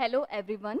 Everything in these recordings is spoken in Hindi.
हेलो एवरीवन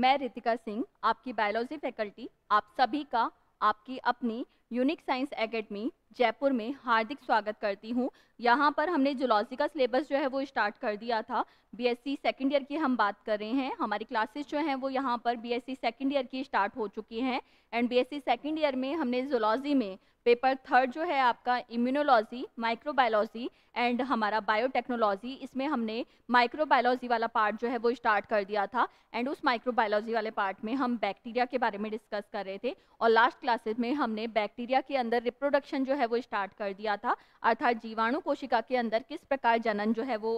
मैं रितिका सिंह आपकी बायोलॉजी फैकल्टी आप सभी का आपकी अपनी यूनिक साइंस एकेडमी जयपुर में हार्दिक स्वागत करती हूं यहां पर हमने जुलॉजी का सिलेबस जो है वो स्टार्ट कर दिया था बीएससी सेकंड ईयर की हम बात कर रहे हैं हमारी क्लासेस जो हैं वो यहां पर बीएससी सेकंड ईयर की स्टार्ट हो चुकी हैं एंड बीएससी सेकंड ईयर में हमने जुलॉजी में पेपर थर्ड जो है आपका इम्यूनोलॉजी माइक्रोबायोलॉजी एंड हमारा बायोटेक्नोलॉजी इसमें हमने माइक्रोबायोलॉजी वाला पार्ट जो है वो स्टार्ट कर दिया था एंड उस माइक्रोबायोलॉजी वाले पार्ट में हम बैक्टीरिया के बारे में डिस्कस कर रहे थे और लास्ट क्लासेस में हमने बैक्टीरिया बैक्टीरिया के अंदर रिप्रोडक्शन जो है वो स्टार्ट कर दिया था अर्थात जीवाणु कोशिका के अंदर किस प्रकार जनन जो है वो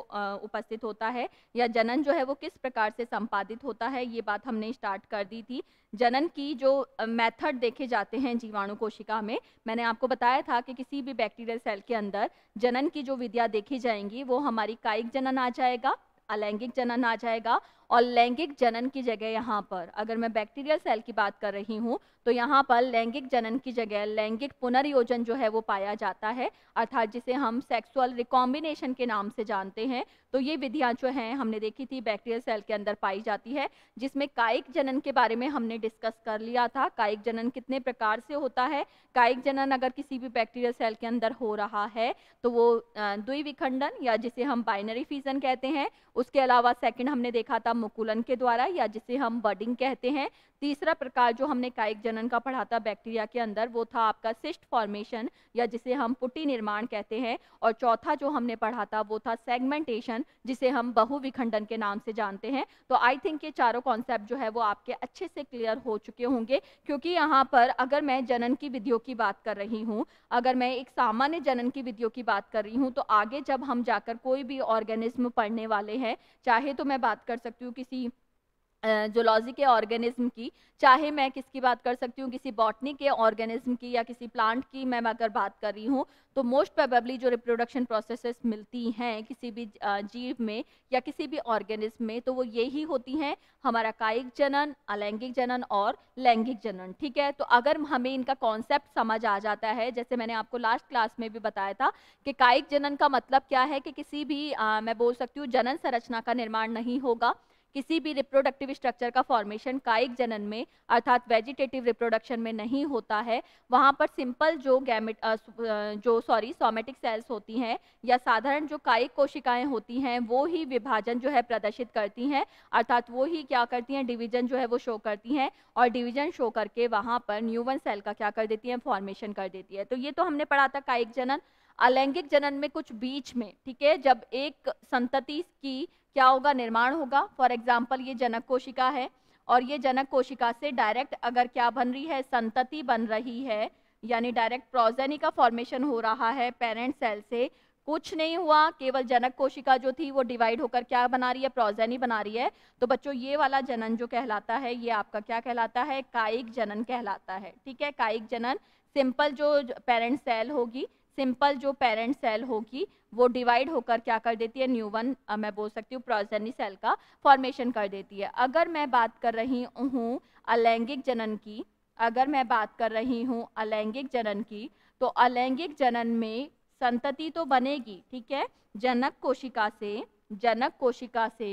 उपस्थित होता है या जनन जो है वो किस प्रकार से संपादित होता है ये बात हमने स्टार्ट कर दी थी जनन की जो मेथड देखे जाते हैं जीवाणु कोशिका में मैंने आपको बताया था कि किसी भी बैक्टीरियल सेल के अंदर जनन की जो विधियाँ देखी जाएंगी वो हमारी कायिक जनन आ जाएगा अलैंगिक जनन आ जाएगा और लैंगिक जनन की जगह यहाँ पर अगर मैं बैक्टीरियल सेल की बात कर रही हूँ तो यहाँ पर लैंगिक जनन की जगह लैंगिक पुनर्योजन जो है वो पाया जाता है अर्थात जिसे हम सेक्सुअल रिकॉम्बिनेशन के नाम से जानते हैं तो ये विधियाँ जो हैं हमने देखी थी बैक्टीरियल सेल के अंदर पाई जाती है जिसमें कायिक जनन के बारे में हमने डिस्कस कर लिया था कायिक जनन कितने प्रकार से होता है कायिक जनन अगर किसी भी बैक्टीरियल सेल के अंदर हो रहा है तो वो द्विविखंडन या जिसे हम बाइनरी फीजन कहते हैं उसके अलावा सेकेंड हमने देखा था मुकुलन के द्वारा या जिसे हम बर्डिंग कहते हैं तीसरा प्रकार जो हमने कायिक जनन का पढ़ा था बैक्टीरिया के अंदर वो था आपका सिस्ट फॉर्मेशन या जिसे हम पुट्टी निर्माण कहते हैं और चौथा जो हमने पढ़ा था वो था सेगमेंटेशन जिसे हम बहु के नाम से जानते हैं तो आई थिंक ये चारों कॉन्सेप्ट जो है वो आपके अच्छे से क्लियर हो चुके होंगे क्योंकि यहाँ पर अगर मैं जनन की विधियों की बात कर रही हूँ अगर मैं एक सामान्य जनन की विधियों की बात कर रही हूँ तो आगे जब हम जाकर कोई भी ऑर्गेनिज्म पढ़ने वाले हैं चाहे तो मैं बात कर सकती हूँ हूँ किसी जोलॉजी के ऑर्गेनिज्म की चाहे मैं किसकी बात कर सकती हूँ किसी बॉटनी के ऑर्गेनिज्म की या किसी प्लांट की मैं अगर बात कर रही हूँ तो मोस्ट प्रोबेबली जो रिप्रोडक्शन प्रोसेसेस मिलती हैं किसी भी जीव में या किसी भी ऑर्गेनिज्म में तो वो यही होती हैं हमारा कायिक जनन अलैंगिक जनन और लैंगिक जनन ठीक है तो अगर हमें इनका कॉन्सेप्ट समझ आ जाता है जैसे मैंने आपको लास्ट क्लास में भी बताया था कि कायिक जनन का मतलब क्या है कि किसी भी आ, मैं बोल सकती हूँ जनन संरचना का निर्माण नहीं होगा किसी भी रिप्रोडक्टिव स्ट्रक्चर का फॉर्मेशन कायिक जनन में अर्थात वेजिटेटिव रिप्रोडक्शन में नहीं होता है वहाँ पर सिंपल जो गैमेट जो सॉरी सोमेटिक सेल्स होती हैं या साधारण जो कायिक कोशिकाएं होती हैं वो ही विभाजन जो है प्रदर्शित करती हैं अर्थात वो ही क्या करती हैं डिविजन जो है वो शो करती हैं और डिविजन शो करके वहाँ पर न्यूवन सेल का क्या कर देती हैं फॉर्मेशन कर देती है तो ये तो हमने पढ़ा था कायिक जनन अलैंगिक जनन में कुछ बीच में ठीक है जब एक संतति की क्या होगा निर्माण होगा फॉर एग्जाम्पल ये जनक कोशिका है और ये जनक कोशिका से डायरेक्ट अगर क्या बन रही है संतति बन रही है यानी डायरेक्ट प्रोजेनी का फॉर्मेशन हो रहा है पेरेंट सेल से कुछ नहीं हुआ केवल जनक कोशिका जो थी वो डिवाइड होकर क्या बना रही है प्रोजेनी बना रही है तो बच्चों ये वाला जनन जो कहलाता है ये आपका क्या कहलाता है कायिक जनन कहलाता है ठीक है कायिक जनन सिंपल जो पेरेंट सेल होगी सिंपल जो पेरेंट सेल होगी वो डिवाइड होकर क्या कर देती है न्यू वन मैं बोल सकती हूँ प्रोजनी सेल का फॉर्मेशन कर देती है अगर मैं बात कर रही हूँ अलैंगिक जनन की अगर मैं बात कर रही हूँ अलैंगिक जनन की तो अलैंगिक जनन में संतति तो बनेगी ठीक है जनक कोशिका से जनक कोशिका से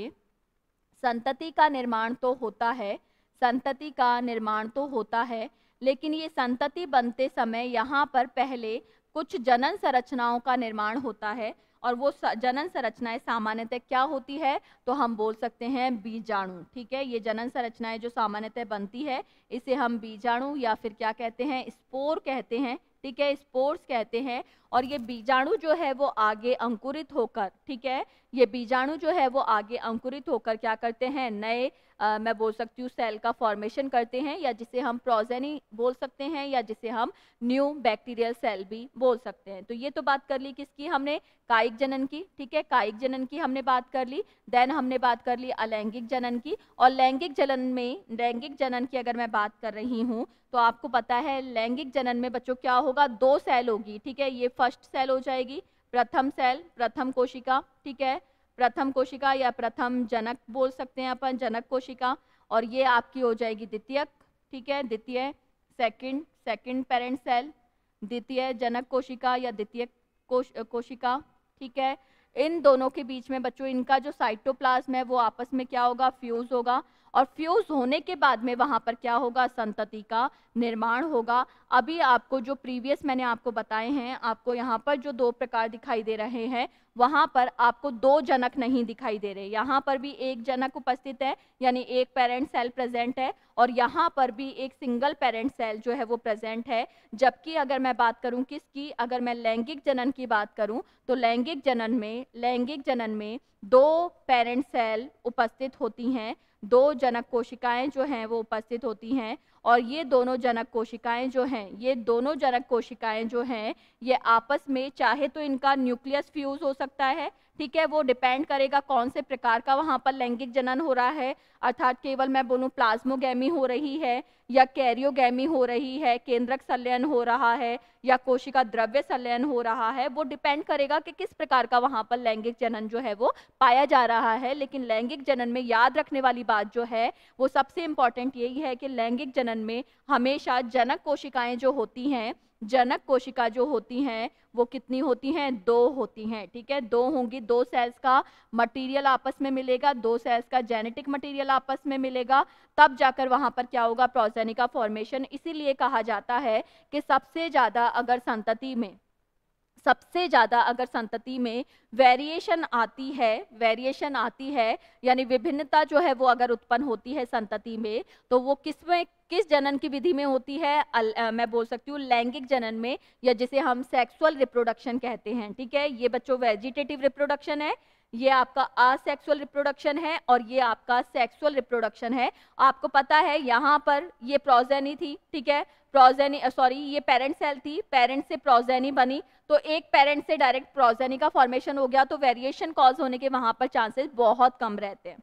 संतति का निर्माण तो होता है संतति का निर्माण तो होता है लेकिन ये संतति बनते समय यहाँ पर पहले कुछ जनन संरचनाओं का निर्माण होता है और वो जनन संरचनाएं सामान्यतः क्या होती है तो हम बोल सकते हैं बीजाणु ठीक है ये जनन संरचनाएं जो सामान्यतः बनती है इसे हम बीजाणु या फिर क्या कहते हैं स्पोर कहते हैं ठीक है स्पोर्स कहते हैं और ये बीजाणु जो है वो आगे अंकुरित होकर ठीक है ये बीजाणु जो है वो आगे अंकुरित होकर क्या करते हैं नए आ, मैं बोल सकती हूँ सेल का फॉर्मेशन करते हैं या जिसे हम प्रोजेनी बोल सकते हैं या जिसे हम न्यू बैक्टीरियल सेल भी बोल सकते हैं तो ये तो बात कर ली किसकी हमने कायिक जनन की ठीक है कायिक जनन की हमने बात कर ली देन हमने बात कर ली अलैंगिक जनन की और लैंगिक जनन में लैंगिक जनन की अगर मैं बात कर रही हूँ तो आपको पता है लैंगिक जनन में बच्चों क्या होगा दो सेल होगी ठीक है ये फर्स्ट सेल हो जाएगी प्रथम सेल प्रथम कोशिका ठीक है प्रथम कोशिका या प्रथम जनक बोल सकते हैं अपन जनक कोशिका और ये आपकी हो जाएगी द्वितीयक ठीक है द्वितीय सेकंड सेकंड पेरेंट सेल द्वितीय जनक कोशिका या द्वितीय कोश कोशिका ठीक है इन दोनों के बीच में बच्चों इनका जो साइटोप्लाज्म है वो आपस में क्या होगा फ्यूज होगा और फ्यूज होने के बाद में वहाँ पर क्या होगा संतति का निर्माण होगा अभी आपको जो प्रीवियस मैंने आपको बताए हैं आपको यहाँ पर जो दो प्रकार दिखाई दे रहे हैं वहाँ पर आपको दो जनक नहीं दिखाई दे रहे यहाँ पर भी एक जनक उपस्थित है यानी एक पेरेंट सेल प्रेजेंट है और यहाँ पर भी एक सिंगल पेरेंट सेल जो है वो प्रेजेंट है जबकि अगर मैं बात करूँ किसकी अगर मैं लैंगिक जनन की बात करूँ तो लैंगिक जनन में लैंगिक जनन में दो पेरेंट सेल उपस्थित होती हैं दो जनक कोशिकाएं जो हैं वो उपस्थित होती हैं और ये दोनों जनक कोशिकाएं जो हैं ये दोनों जनक कोशिकाएं जो हैं ये आपस में चाहे तो इनका न्यूक्लियस फ्यूज़ हो सकता है ठीक है वो डिपेंड करेगा कौन से प्रकार का वहाँ पर लैंगिक जनन हो रहा है अर्थात केवल मैं बोलूँ प्लाज्मोगैमी हो रही है या कैरियोगैमी हो रही है केंद्रक संलयन हो रहा है या कोशिका द्रव्य संलयन हो रहा है वो डिपेंड करेगा कि किस प्रकार का वहाँ पर लैंगिक जनन जो है वो पाया जा रहा है लेकिन लैंगिक जनन में याद रखने वाली बात जो है वो सबसे इम्पॉर्टेंट यही है कि लैंगिक जनन में हमेशा जनक कोशिकाएं जो होती हैं जनक कोशिका जो होती हैं वो कितनी होती हैं दो होती हैं ठीक है दो होंगी दो सेल्स का मटेरियल आपस में मिलेगा दो सेल्स का जेनेटिक मटेरियल आपस में मिलेगा तब जाकर वहाँ पर क्या होगा प्रोजेनिका फॉर्मेशन इसीलिए कहा जाता है कि सबसे ज़्यादा अगर संतति में सबसे ज़्यादा अगर संतति में वेरिएशन आती है वेरिएशन आती है यानी विभिन्नता जो है वो अगर उत्पन्न होती है संतति में तो वो किस में किस जनन की विधि में होती है अल, आ, मैं बोल सकती हूँ लैंगिक जनन में या जिसे हम सेक्सुअल रिप्रोडक्शन कहते हैं ठीक है ये बच्चों वेजिटेटिव रिप्रोडक्शन है ये आपका असेक्सुअल रिप्रोडक्शन है और ये आपका सेक्सुअल रिप्रोडक्शन है आपको पता है यहाँ पर ये प्रोजेनी थी ठीक है प्रोजेनी सॉरी ये पेरेंट सेल थी पेरेंट से प्रोजेनी बनी तो एक पेरेंट से डायरेक्ट प्रोजेनी का फॉर्मेशन हो गया तो वेरिएशन कॉज होने के वहाँ पर चांसेस बहुत कम रहते हैं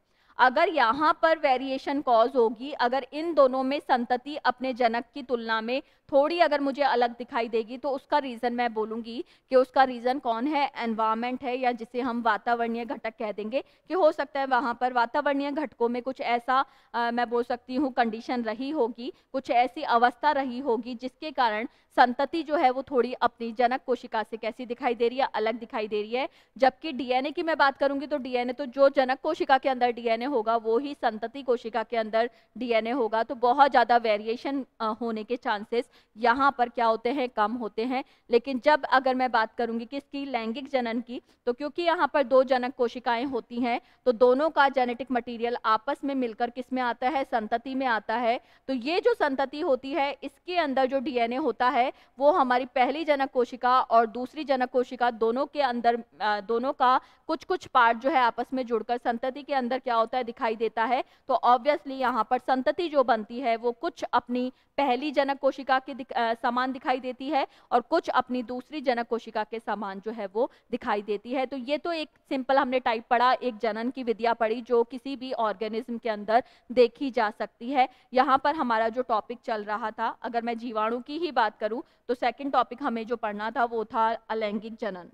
अगर यहाँ पर वेरिएशन कॉज होगी अगर इन दोनों में संतति अपने जनक की तुलना में थोड़ी अगर मुझे अलग दिखाई देगी तो उसका रीज़न मैं बोलूँगी कि उसका रीज़न कौन है एनवायरमेंट है या जिसे हम वातावरणीय घटक कह देंगे कि हो सकता है वहाँ पर वातावरणीय घटकों में कुछ ऐसा आ, मैं बोल सकती हूँ कंडीशन रही होगी कुछ ऐसी अवस्था रही होगी जिसके कारण संतति जो है वो थोड़ी अपनी जनक कोशिका से कैसी दिखाई दे रही है अलग दिखाई दे रही है जबकि डीएनए की मैं बात करूंगी तो डीएनए तो जो जनक कोशिका के अंदर डीएनए होगा वो ही संतति कोशिका के अंदर डीएनए होगा तो बहुत ज़्यादा वेरिएशन होने के चांसेस यहाँ पर क्या होते हैं कम होते हैं लेकिन जब अगर मैं बात करूंगी किसकी लैंगिक जनन की तो क्योंकि यहाँ पर दो जनक कोशिकाएं होती हैं तो दोनों का जेनेटिक मटेरियल आपस में मिलकर किस में आता है संतति में आता है तो ये जो संतति होती है इसके अंदर जो डीएनए होता है वो हमारी पहली जनक कोशिका और दूसरी जनक कोशिका दोनों के अंदर दोनों का कुछ कुछ पार्ट जो है आपस में जुड़कर संतति के अंदर क्या होता है दिखाई देता है तो ऑब्वियसली यहाँ पर संतति जो बनती है वो कुछ अपनी पहली जनक कोशिका के दिख, आ, समान दिखाई देती है और कुछ अपनी दूसरी जनक कोशिका के समान जो है वो दिखाई देती है तो ये तो एक सिंपल हमने टाइप पढ़ा एक जनन की विद्या पढ़ी जो किसी भी ऑर्गेनिज्म के अंदर देखी जा सकती है यहाँ पर हमारा जो टॉपिक चल रहा था अगर मैं जीवाणु की ही बात करूँ तो सेकेंड टॉपिक हमें जो पढ़ना था वो था अलैंगिक जनन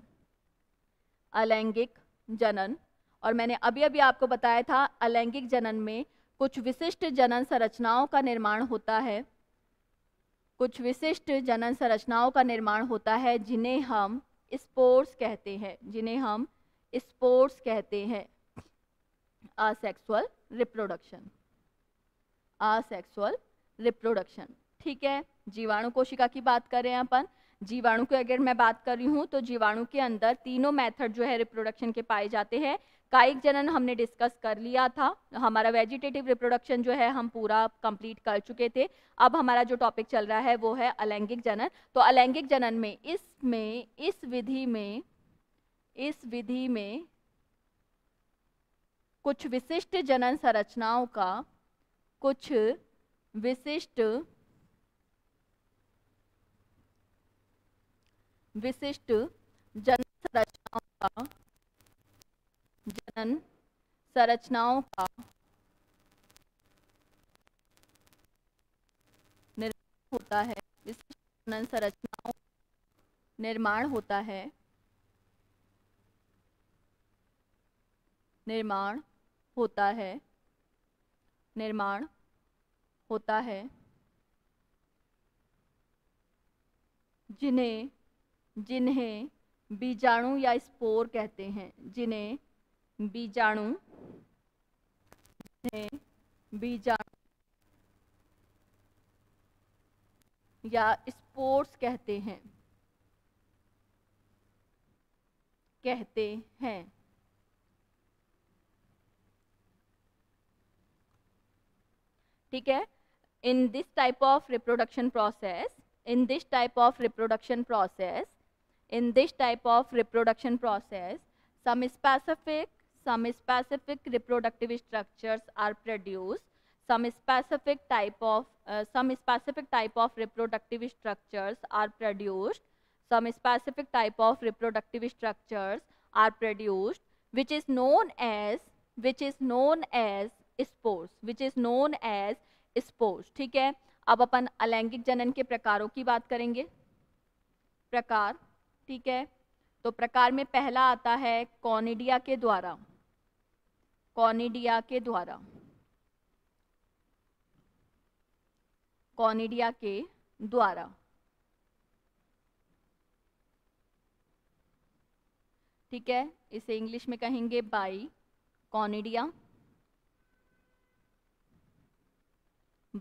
अलैंगिक जनन और मैंने अभी अभी आपको बताया था अलैंगिक जनन में कुछ विशिष्ट जनन संरचनाओं का निर्माण होता है कुछ विशिष्ट जनन संरचनाओं का निर्माण होता है जिन्हें हम स्पोर्स कहते हैं जिन्हें हम स्पोर्स कहते हैं असेक्सुअल रिप्रोडक्शन असेक्सुअल रिप्रोडक्शन ठीक है जीवाणु कोशिका की बात कर रहे हैं अपन जीवाणु की अगर मैं बात कर रही हूँ तो जीवाणु के अंदर तीनों मेथड जो है रिप्रोडक्शन के पाए जाते हैं कायिक जनन हमने डिस्कस कर लिया था हमारा वेजिटेटिव रिप्रोडक्शन जो है हम पूरा कंप्लीट कर चुके थे अब हमारा जो टॉपिक चल रहा है वो है अलैंगिक जनन तो अलैंगिक जनन में इसमें इस विधि में इस विधि में कुछ विशिष्ट जनन संरचनाओं का कुछ विशिष्ट विशिष्ट जनन संरचनाओं का जनन संरचनाओं का निर्माण होता है जनन संरचनाओं निर्माण होता है निर्माण होता है निर्माण होता है जिन्हें जिन्हें बीजाणु या स्पोर कहते हैं जिन्हें बीजाणु बीजाणु या स्पोर्ट्स कहते हैं कहते हैं ठीक है in this type of reproduction process in this type of reproduction process in this type of reproduction process some specific some specific reproductive structures are produced some specific type of uh, some specific type of reproductive structures are produced some specific type of reproductive structures are produced which is known as which is known as spores which is known as spores ठीक है अब अपन अलैंगिक जनन के प्रकारों की बात करेंगे प्रकार ठीक है तो प्रकार में पहला आता है कॉनिडिया के द्वारा कॉनिडिया के द्वारा कॉनिडिया के द्वारा ठीक है इसे इंग्लिश में कहेंगे बाई कॉनिडिया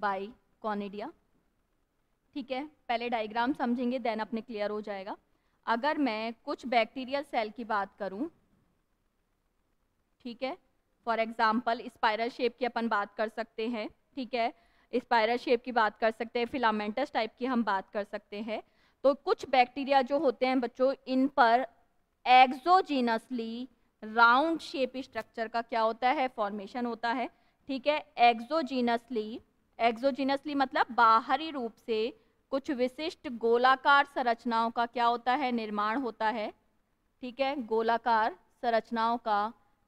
बाई कॉनिडिया ठीक है पहले डायग्राम समझेंगे देन अपने क्लियर हो जाएगा अगर मैं कुछ बैक्टीरियल सेल की बात करूं ठीक है फॉर एग्जाम्पल स्पायरल शेप की अपन बात कर सकते हैं ठीक है स्पायरल शेप की बात कर सकते हैं फिलामेंटस टाइप की हम बात कर सकते हैं तो कुछ बैक्टीरिया जो होते हैं बच्चों इन पर एग्जोजीनसली राउंड शेप स्ट्रक्चर का क्या होता है फॉर्मेशन होता है ठीक है एग्जोजीनसली एग्जोजीनसली मतलब बाहरी रूप से कुछ विशिष्ट गोलाकार संरचनाओं का क्या होता है निर्माण होता है ठीक है गोलाकार संरचनाओं का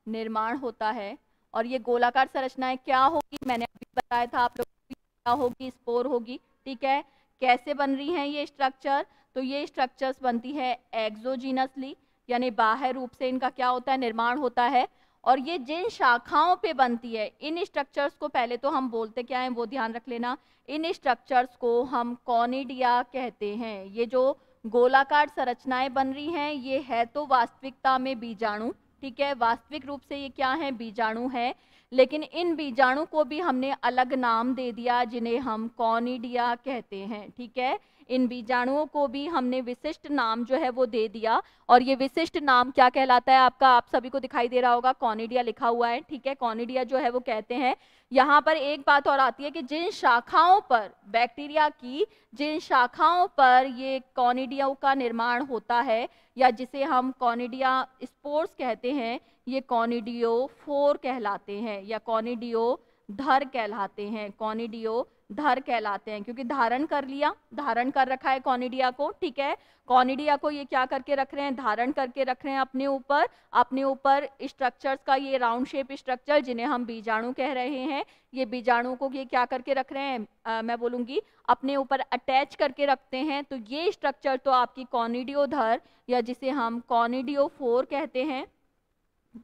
निर्माण होता है और ये गोलाकार संरचनाएं क्या होगी मैंने अभी बताया था आप लोग क्या होगी स्पोर होगी ठीक है कैसे बन रही हैं ये स्ट्रक्चर तो ये स्ट्रक्चर्स बनती है एक्जोजीनसली यानी बाहर रूप से इनका क्या होता है निर्माण होता है और ये जिन शाखाओं पे बनती है इन स्ट्रक्चर्स को पहले तो हम बोलते क्या हैं वो ध्यान रख लेना इन स्ट्रक्चर्स को हम कॉनिडिया कहते हैं ये जो गोलाकार संरचनाएं बन रही हैं ये है तो वास्तविकता में बीजाणु ठीक है वास्तविक रूप से ये क्या है बीजाणु है लेकिन इन बीजाणु को भी हमने अलग नाम दे दिया जिन्हें हम कॉनिडिया कहते हैं ठीक है इन बीजाणुओं को भी हमने विशिष्ट नाम जो है वो दे दिया और ये विशिष्ट नाम क्या कहलाता है आपका आप सभी को दिखाई दे रहा होगा कॉनिडिया लिखा हुआ है ठीक है कॉनिडिया जो है वो कहते हैं यहाँ पर एक बात और आती है कि जिन शाखाओं पर बैक्टीरिया की जिन शाखाओं पर ये कॉनिडिया का निर्माण होता है या जिसे हम कॉनिडिया स्पोर्स कहते हैं ये कॉनिडियो फोर कहलाते हैं या कॉनिडियो धर कहलाते हैं कॉनिडियो धर कहलाते हैं क्योंकि धारण कर लिया धारण कर रखा है कॉनिडिया को ठीक है कॉनिडिया को ये क्या करके रख रहे हैं धारण करके रख रहे हैं अपने ऊपर अपने ऊपर स्ट्रक्चर्स का ये राउंड शेप स्ट्रक्चर जिन्हें हम बीजाणु कह रहे हैं ये बीजाणु को ये क्या करके रख रहे हैं आ, मैं बोलूंगी अपने ऊपर अटैच करके रखते हैं तो ये स्ट्रक्चर तो आपकी कॉनिडियो धर या जिसे हम कॉनिडियो फोर कहते हैं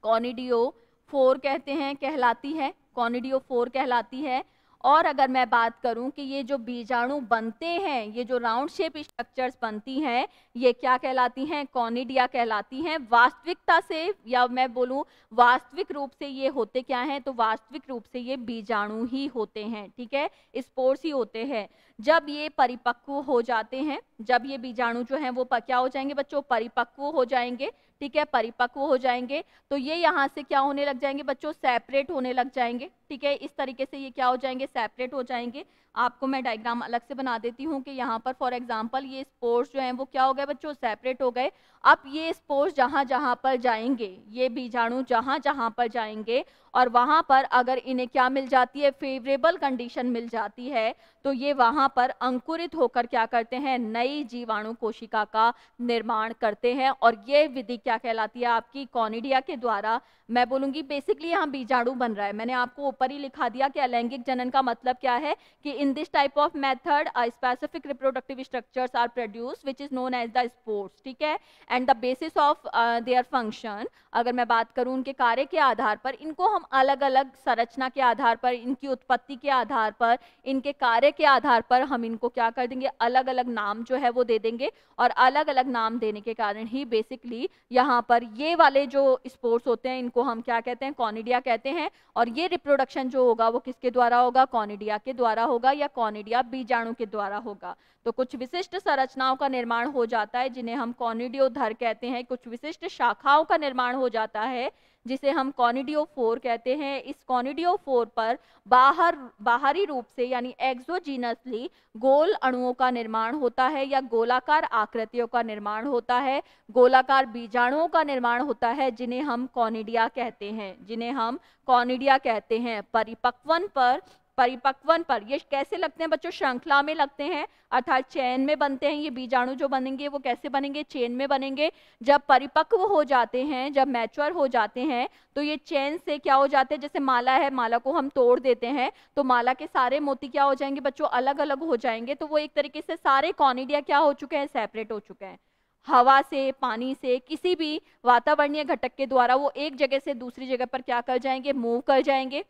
कॉनिडियो फोर कहते हैं कहलाती है फोर कहलाती है और अगर मैं बात करूं कि ये जो बीजाणु बनते हैं ये जो राउंड शेप स्ट्रक्चर्स बनती हैं ये क्या कहलाती हैं कॉनिडिया कहलाती हैं वास्तविकता से या मैं बोलूं वास्तविक रूप से ये होते क्या हैं तो वास्तविक रूप से ये बीजाणु ही होते हैं ठीक है स्पोर्स ही होते हैं जब ये परिपक्व हो जाते हैं जब ये बीजाणु जो हैं वो क्या हो जाएंगे बच्चों परिपक्व हो जाएंगे ठीक है परिपक्व हो जाएंगे तो ये यहाँ से क्या होने लग जाएंगे बच्चों सेपरेट होने लग जाएंगे ठीक है इस तरीके से ये क्या हो जाएंगे सेपरेट हो जाएंगे आपको मैं डायग्राम अलग से बना देती हूँ कि यहाँ पर फॉर एग्जाम्पल ये स्पोर्ट्स जो हैं वो क्या हो गए बच्चों सेपरेट हो गए अब ये स्पोर्ट्स जहाँ जहाँ पर जाएंगे ये बीजाणु जहाँ जहाँ पर जाएंगे और वहाँ पर अगर इन्हें क्या मिल जाती है फेवरेबल कंडीशन मिल जाती है तो ये वहाँ पर अंकुरित होकर क्या करते हैं नई जीवाणु कोशिका का निर्माण करते हैं और ये विधि क्या कहलाती है आपकी कॉनिडिया के द्वारा मैं बोलूँगी बेसिकली यहाँ बीजाणु बन रहा है मैंने आपको ऊपर ही लिखा दिया कि अलैंगिक जनन का मतलब क्या है कि in this type of method a uh, specific reproductive structures are produced which is known as the spores ठीक है and the basis of uh, their function अगर मैं बात करूं उनके कार्य के आधार पर इनको हम अलग अलग संरचना के आधार पर इनकी उत्पत्ति के आधार पर इनके कार्य के आधार पर हम इनको क्या कर देंगे अलग अलग नाम जो है वो दे देंगे और अलग अलग नाम देने के कारण ही बेसिकली यहाँ पर ये वाले जो स्पोर्ट्स होते हैं इनको हम क्या कहते हैं कॉनिडिया कहते हैं और ये रिप्रोडक्शन जो होगा वो किसके द्वारा होगा कॉनिडिया के द्वारा होगा होगा या कॉनिडिया बीजाणु के द्वारा होगा तो कुछ विशिष्ट संरचनाओं का निर्माण हो जाता है जिन्हें हम कॉनिडियोधर कहते हैं कुछ विशिष्ट शाखाओं का निर्माण हो जाता है जिसे हम कॉनिडियो फोर कहते हैं इस कॉनिडियो फोर पर बाहर बाहरी रूप से यानी एक्सोजीनसली गोल अणुओं का निर्माण होता है या गोलाकार आकृतियों का निर्माण होता है गोलाकार बीजाणुओं का निर्माण होता है जिन्हें हम कॉनिडिया कहते हैं जिन्हें हम कॉनिडिया कहते हैं परिपक्वन पर परिपक्वन पर ये कैसे लगते हैं बच्चों श्रृंखला में लगते हैं अर्थात चैन में बनते हैं ये बीजाणु जो बनेंगे वो कैसे बनेंगे चैन में बनेंगे जब परिपक्व हो जाते हैं जब मैच्योर हो जाते हैं तो ये चैन से क्या हो जाते हैं जैसे माला है माला को हम तोड़ देते हैं तो माला के सारे मोती क्या हो जाएंगे बच्चों अलग अलग हो जाएंगे तो वो एक तरीके से सारे कॉनिडिया क्या हो चुके हैं सेपरेट हो चुके हैं हवा से पानी से किसी भी वातावरणीय घटक के द्वारा वो एक जगह से दूसरी जगह पर क्या कर जाएंगे मूव कर जाएंगे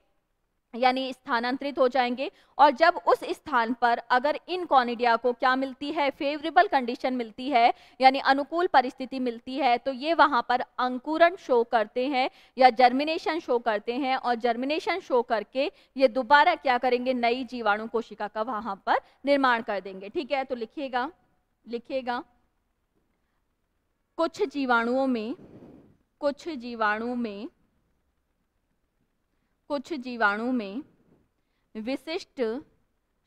यानी स्थानांतरित हो जाएंगे और जब उस स्थान पर अगर इन कॉनिडिया को क्या मिलती है फेवरेबल कंडीशन मिलती है यानी अनुकूल परिस्थिति मिलती है तो ये वहाँ पर अंकुरण शो करते हैं या जर्मिनेशन शो करते हैं और जर्मिनेशन शो करके ये दोबारा क्या करेंगे नई जीवाणु कोशिका का वहाँ पर निर्माण कर देंगे ठीक है तो लिखिएगा लिखिएगा कुछ जीवाणुओं में कुछ जीवाणु में कुछ जीवाणु में विशिष्ट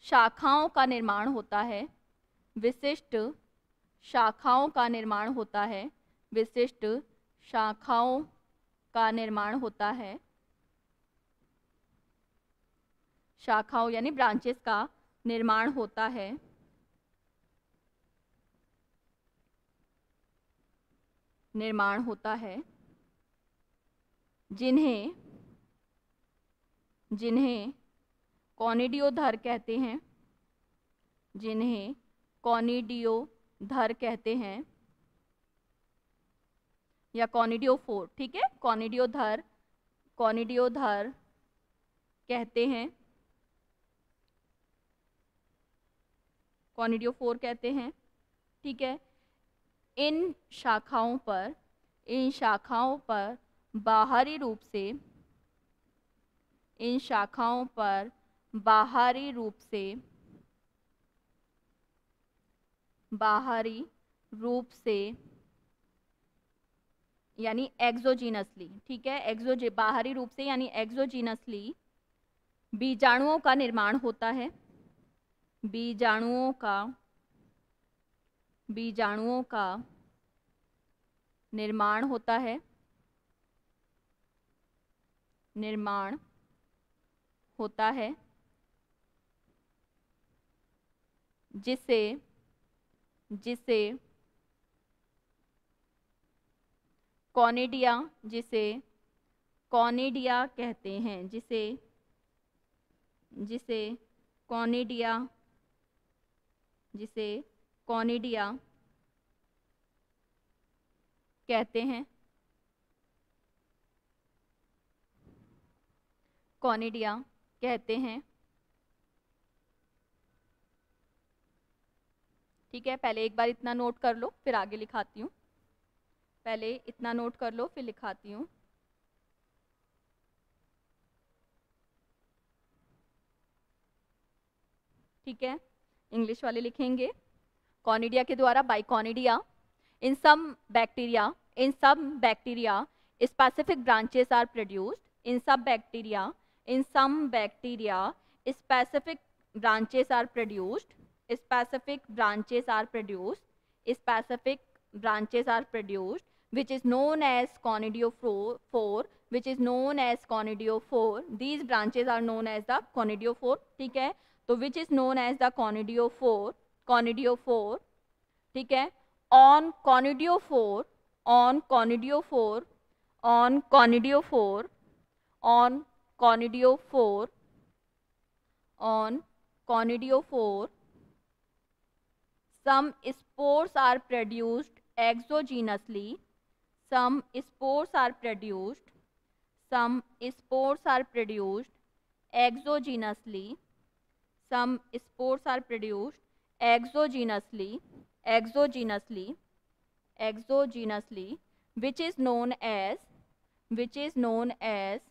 शाखाओं का निर्माण होता है विशिष्ट शाखाओं का निर्माण होता है विशिष्ट शाखाओं का निर्माण होता है शाखाओं यानी ब्रांचेस का निर्माण होता है निर्माण होता है जिन्हें जिन्हें कॉनिडियोधर कहते हैं जिन्हें धर कहते हैं या कॉनिडियोफोर ठीक है कॉनिडियो धर कहते हैं फोर कहते हैं ठीक है इन शाखाओं पर इन शाखाओं पर बाहरी रूप से इन शाखाओं पर बाहरी रूप से बाहरी रूप से यानी एक्जोजीनसली ठीक है एक्जोजे बाहरी रूप से यानी एक्जोजीनसली बीजाणुओं का निर्माण होता है बीजाणुओं का बीजाणुओं का निर्माण होता है निर्माण होता है जिसे जिसे कॉनेडिया जिसे कॉनेडिया कहते हैं जिसे जिसे कॉनेडिया जिसे कॉनेडिया कहते हैं कॉनेडिया कहते हैं ठीक है पहले एक बार इतना नोट कर लो फिर आगे लिखाती हूँ पहले इतना नोट कर लो फिर लिखाती हूँ ठीक है इंग्लिश वाले लिखेंगे कॉनिडिया के द्वारा by conidia in some bacteria in some bacteria specific branches are produced in some bacteria in some bacteria, specific branches are produced, specific branches are produced, specific branches are produced, which is known as conidiophore, which is known as conidiophore. These branches are known as the conidiophore, ठीक है? So which is known as the conidiophore, conidiophore, ठीक है? On conidiophore, on conidiophore, on conidiophore, on conidiophore on conidiophore some spores are produced exogenously some spores are produced some spores are produced exogenously some spores are produced exogenously exogenously exogenously which is known as which is known as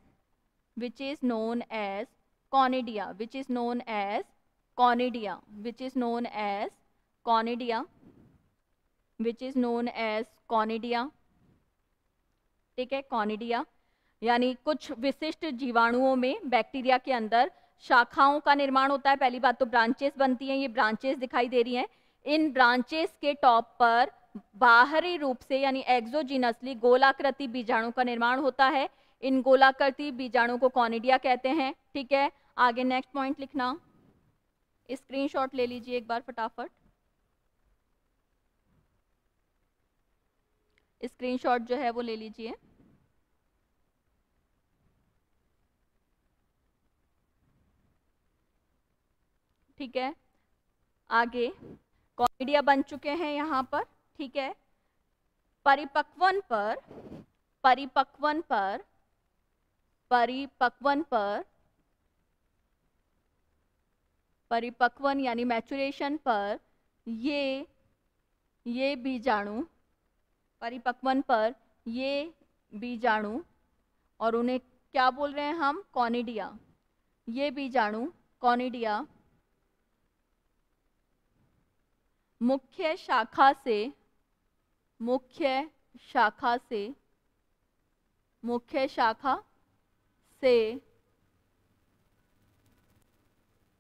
which is known as conidia which is known as conidia which is known as conidia which is known as conidia ठीक है कॉनिडिया यानी कुछ विशिष्ट जीवाणुओं में बैक्टीरिया के अंदर शाखाओं का निर्माण होता है पहली बात तो ब्रांचेस बनती हैं ये ब्रांचेस दिखाई दे रही हैं इन ब्रांचेस के टॉप पर बाहरी रूप से यानी एक्जोजिनसली गोलाकृति बीजाणु का निर्माण होता है इन गोलाकृति बीजाणु को कॉनिडिया कहते हैं ठीक है आगे नेक्स्ट पॉइंट लिखना स्क्रीनशॉट ले लीजिए एक बार फटाफट स्क्रीनशॉट जो है वो ले लीजिए ठीक है आगे कॉमेडिया बन चुके हैं यहाँ पर ठीक है परिपक्वन पर परिपक्वन पर परिपक्वन पर परिपक्वन यानी मैचुरेशन पर ये ये बीजाणु परिपक्वन पर ये बीजाणु और उन्हें क्या बोल रहे हैं हम कॉनिडिया ये बीजाणु कॉनिडिया मुख्य शाखा से मुख्य शाखा से मुख्य शाखा से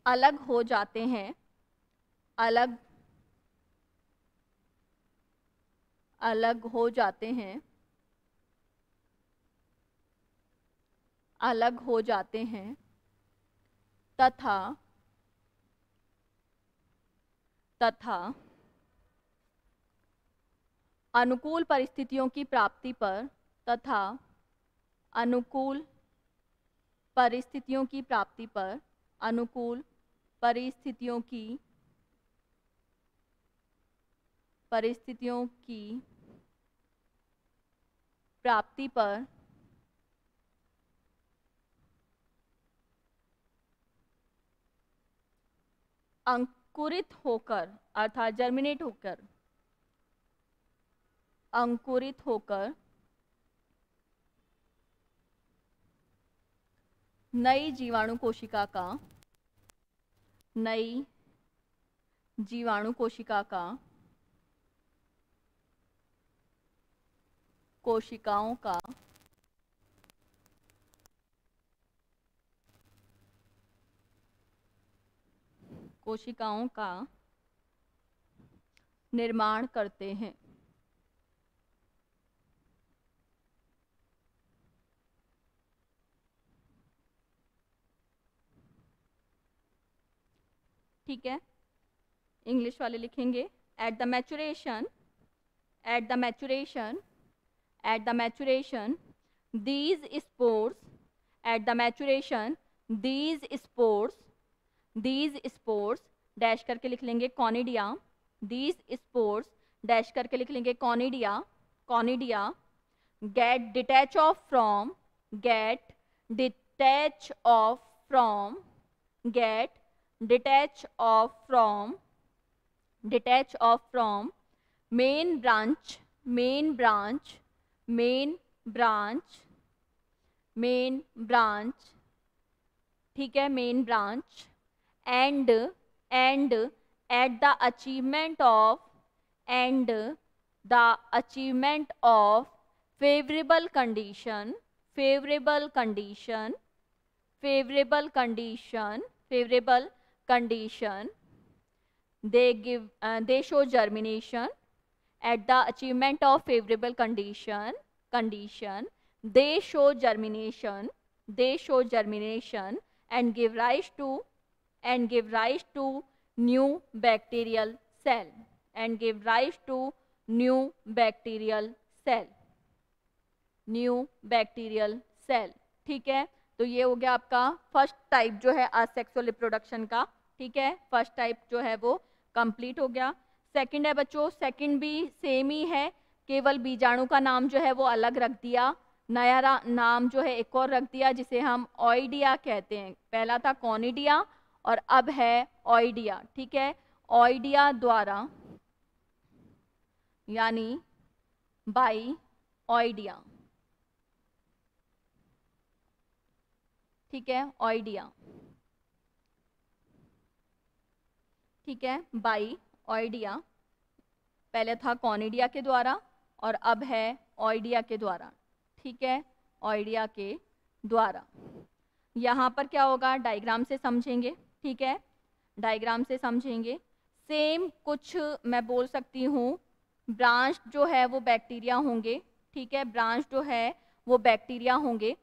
अलग हो जाते हैं अलग अलग हो जाते हैं अलग हो जाते हैं तथा तथा अनुकूल परिस्थितियों की प्राप्ति पर तथा अनुकूल परिस्थितियों की प्राप्ति पर अनुकूल परिस्थितियों की परिस्थितियों की प्राप्ति पर अंकुरित होकर अर्थात जर्मिनेट होकर अंकुरित होकर नई जीवाणु कोशिका का नई जीवाणु कोशिका का कोशिकाओं का कोशिकाओं का निर्माण करते हैं ठीक है इंग्लिश वाले लिखेंगे at the maturation at the maturation at the maturation these spores at the maturation these spores these spores dash करके लिख लेंगे कॉनिडिया दीज स्पोर्ट्स डैश करके लिख लेंगे conidia conidia get detach off from get detach off from get detach off from detach off from main branch main branch main branch main branch ठीक है main branch and and at the achievement of and the achievement of favorable condition favorable condition favorable condition favorable condition they give uh, they show germination at the achievement of favorable condition condition they show germination they show germination and give rise to and give rise to new bacterial cell and give rise to new bacterial cell new bacterial cell ठीक है तो ये हो गया आपका फर्स्ट टाइप जो है असेक्सुअल रिप्रोडक्शन का ठीक है फर्स्ट टाइप जो है वो कंप्लीट हो गया सेकंड है बच्चों सेकंड भी सेम ही है केवल बीजाणु का नाम जो है वो अलग रख दिया नया नाम जो है एक और रख दिया जिसे हम ऑइडिया कहते हैं पहला था कॉनिडिया और अब है ऑइडिया ठीक है ऑइडिया द्वारा यानी बाई ऑइडिया ठीक है ऑइडिया ठीक है बाई ऑइडिया पहले था कॉनिडिया के द्वारा और अब है ऑइडिया के द्वारा ठीक है ऑइडिया के द्वारा यहाँ पर क्या होगा डायग्राम से समझेंगे ठीक है डायग्राम से समझेंगे सेम कुछ मैं बोल सकती हूँ ब्रांच जो है वो बैक्टीरिया होंगे ठीक है ब्रांच जो है वो बैक्टीरिया होंगे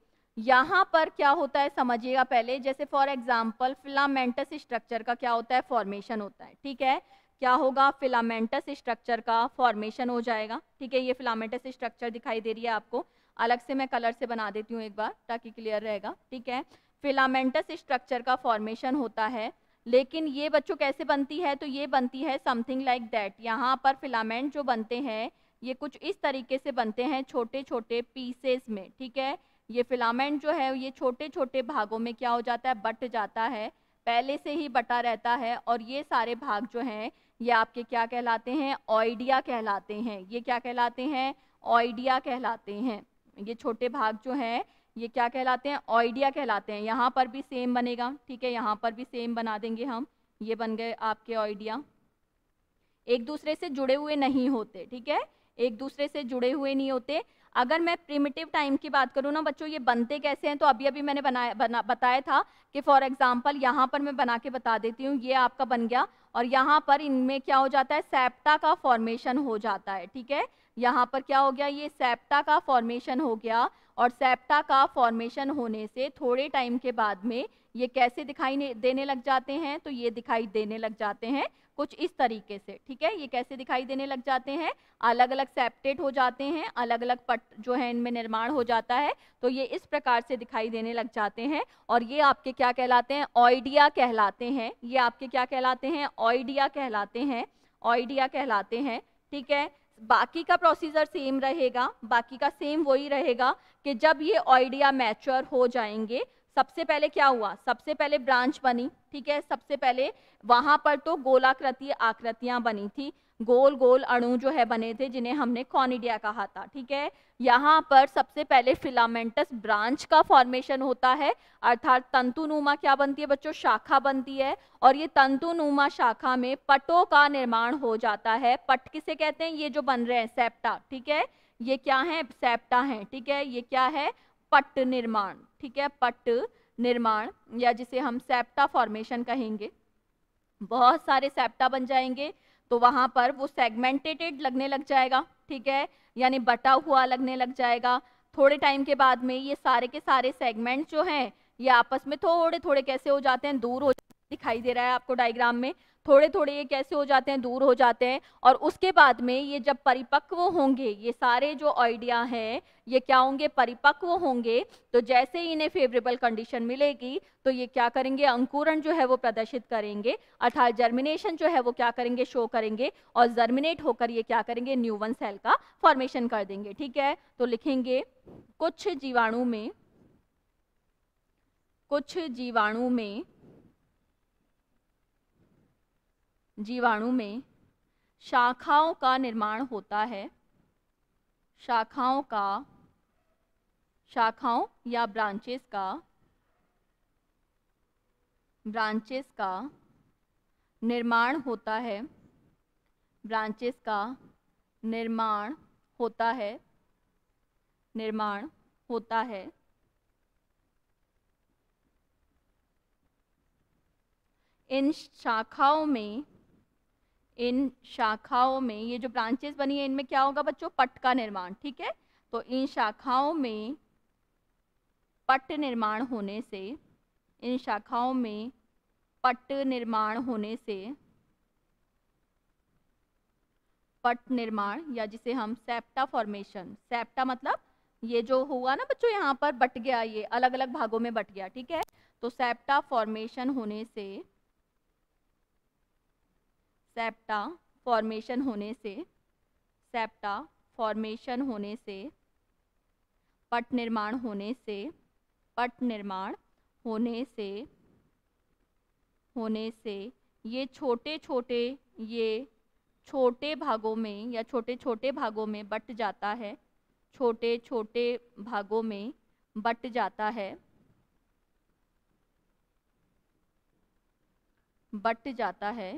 यहाँ पर क्या होता है समझिएगा पहले जैसे फॉर एग्जाम्पल फिलामेंटस स्ट्रक्चर का क्या होता है फॉर्मेशन होता है ठीक है क्या होगा फिलामेंटस स्ट्रक्चर का फॉर्मेशन हो जाएगा ठीक है ये फिलामेंटस स्ट्रक्चर दिखाई दे रही है आपको अलग से मैं कलर से बना देती हूँ एक बार ताकि क्लियर रहेगा ठीक है फिलामेंटस स्ट्रक्चर का फॉर्मेशन होता है लेकिन ये बच्चों कैसे बनती है तो ये बनती है समथिंग लाइक दैट यहाँ पर फिलामेंट जो बनते हैं ये कुछ इस तरीके से बनते हैं छोटे छोटे पीसेस में ठीक है ये फिलामेंट जो है ये छोटे छोटे भागों में क्या हो जाता है बट जाता है पहले से ही बटा रहता है और ये सारे भाग जो हैं ये आपके क्या कहलाते हैं ऑइडिया कहलाते हैं ये क्या कहलाते हैं ऑइडिया कहलाते हैं ये छोटे भाग जो हैं ये क्या कहलाते हैं ऑइडिया कहलाते हैं यहाँ पर भी सेम बनेगा ठीक है यहाँ पर भी सेम बना देंगे हम ये बन गए आपके ऑइडिया एक दूसरे से जुड़े हुए नहीं होते ठीक है एक दूसरे से जुड़े हुए नहीं होते अगर मैं प्रिमिटिव टाइम की बात करूँ ना बच्चों ये बनते कैसे हैं तो अभी अभी मैंने बनाया बना बताया था कि फॉर एग्जाम्पल यहाँ पर मैं बना के बता देती हूँ ये आपका बन गया और यहाँ पर इनमें क्या हो जाता है सेप्टा का फॉर्मेशन हो जाता है ठीक है यहाँ पर क्या हो गया ये सेप्टा का फॉर्मेशन हो गया और सेप्टा का फॉर्मेशन होने से थोड़े टाइम के बाद में ये कैसे दिखाई देने लग जाते हैं तो ये दिखाई देने लग जाते हैं कुछ इस तरीके से ठीक है ये कैसे दिखाई देने लग जाते हैं अलग अलग सेप्टेट हो जाते हैं अलग अलग पट जो है इनमें निर्माण हो जाता है तो ये इस प्रकार से दिखाई देने लग जाते हैं और ये आपके क्या कहलाते हैं ऑइडिया कहलाते हैं ये आपके क्या कहलाते हैं ऑइडिया कहलाते हैं ऑइडिया कहलाते हैं ठीक है बाकी का प्रोसीजर सेम रहेगा बाकी का सेम वही रहेगा कि जब ये ऑइडिया मैच्योर हो जाएंगे सबसे पहले क्या हुआ सबसे पहले ब्रांच बनी ठीक है सबसे पहले वहाँ पर तो गोलाकृति आकृतियाँ बनी थी गोल गोल अणु जो है बने थे जिन्हें हमने कॉनिडिया कहा था ठीक है यहाँ पर सबसे पहले फिलामेंटस ब्रांच का फॉर्मेशन होता है अर्थात तंतुनुमा क्या बनती है बच्चों शाखा बनती है और ये तंतुनुमा शाखा में पटों का निर्माण हो जाता है पट किसे कहते हैं ये जो बन रहे हैं सेप्टा ठीक है ये क्या है सेप्टा है ठीक है ये क्या है पट्ट निर्माण ठीक है पट्ट निर्माण या जिसे हम सेप्टा फॉर्मेशन कहेंगे बहुत सारे सेप्टा बन जाएंगे तो वहां पर वो सेगमेंटेटेड लगने लग जाएगा ठीक है यानी बटा हुआ लगने लग जाएगा थोड़े टाइम के बाद में ये सारे के सारे सेगमेंट जो हैं ये आपस में थोड़े थोड़े कैसे हो जाते हैं दूर हो दिखाई दे रहा है आपको डायग्राम में थोड़े थोड़े ये कैसे हो जाते हैं दूर हो जाते हैं और उसके बाद में ये जब परिपक्व होंगे ये सारे जो आइडिया हैं ये क्या होंगे परिपक्व होंगे तो जैसे ही इन्हें फेवरेबल कंडीशन मिलेगी तो ये क्या करेंगे अंकुरण जो है वो प्रदर्शित करेंगे अर्थात जर्मिनेशन जो है वो क्या करेंगे शो करेंगे और जर्मिनेट होकर ये क्या करेंगे न्यूवन सेल का फॉर्मेशन कर देंगे ठीक है तो लिखेंगे कुछ जीवाणु में कुछ जीवाणु में जीवाणु में शाखाओं का निर्माण होता है शाखाओं का शाखाओं या ब्रांचेस का ब्रांचेस का निर्माण होता है ब्रांचेस का निर्माण होता है निर्माण होता है इन शाखाओं में इन शाखाओं में ये जो ब्रांचेस बनी है इनमें क्या होगा बच्चों पट का निर्माण ठीक है तो इन शाखाओं में पट निर्माण होने से इन शाखाओं में पट निर्माण होने से पट निर्माण या जिसे हम सेप्टा फॉर्मेशन सेप्टा मतलब ये जो हुआ ना बच्चों यहाँ पर बट गया ये अलग अलग भागों में बट गया ठीक है तो सेप्टा फॉर्मेशन होने से सेप्टा फॉर्मेशन होने से सेप्टा फॉर्मेशन होने से पट निर्माण होने से पट निर्माण होने से होने से ये छोटे छोटे ये छोटे भागों में या छोटे छोटे भागों में बट जाता है छोटे छोटे भागों में बट जाता है बट जाता है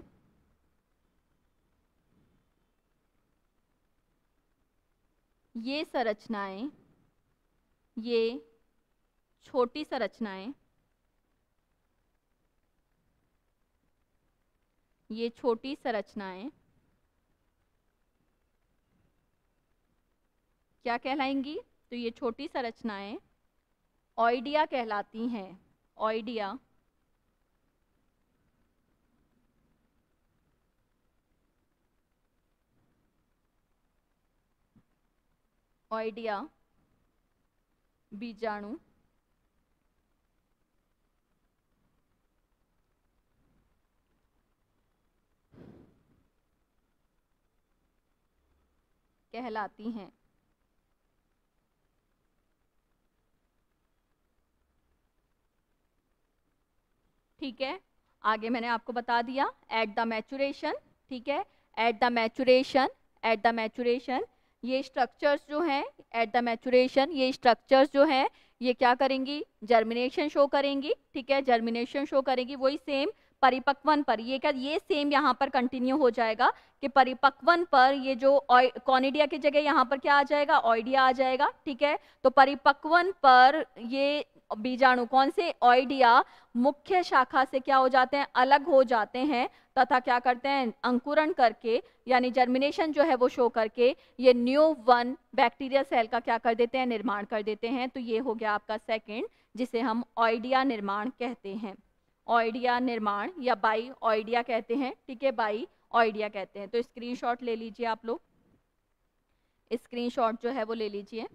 ये संरचनाएं ये छोटी संरचनाएं ये छोटी संरचनाएं क्या कहलाएंगी तो ये छोटी संरचनाएं ऑइडिया कहलाती हैं ऑइडिया oidea बीजाणु कहलाती हैं ठीक है आगे मैंने आपको बता दिया एट द मैचुरेशन ठीक है at the maturation at the maturation ये स्ट्रक्चर्स जो हैं एट द मैचुरेशन ये स्ट्रक्चर्स जो हैं ये क्या करेंगी जर्मिनेशन शो करेंगी ठीक है जर्मिनेशन शो करेंगी वही सेम परिपक्वन पर ये क्या ये सेम यहाँ पर कंटिन्यू हो जाएगा कि परिपक्वन पर ये जो कॉनिडिया की जगह यहाँ पर क्या आ जाएगा ऑइडिया आ जाएगा ठीक है तो परिपक्वन पर ये बीजाणु कौन से ऑइडिया मुख्य शाखा से क्या हो जाते हैं अलग हो जाते हैं तथा क्या करते हैं अंकुरण करके यानी जर्मिनेशन जो है वो शो करके ये न्यू वन बैक्टीरिया सेल का क्या कर देते हैं निर्माण कर देते हैं तो ये हो गया आपका सेकेंड जिसे हम ऑइडिया निर्माण कहते हैं ऑइडिया निर्माण या बाई ऑइडिया कहते हैं ठीक है बाई ऑइडिया कहते हैं तो स्क्रीनशॉट ले लीजिए आप लोग स्क्रीनशॉट जो है वो ले लीजिए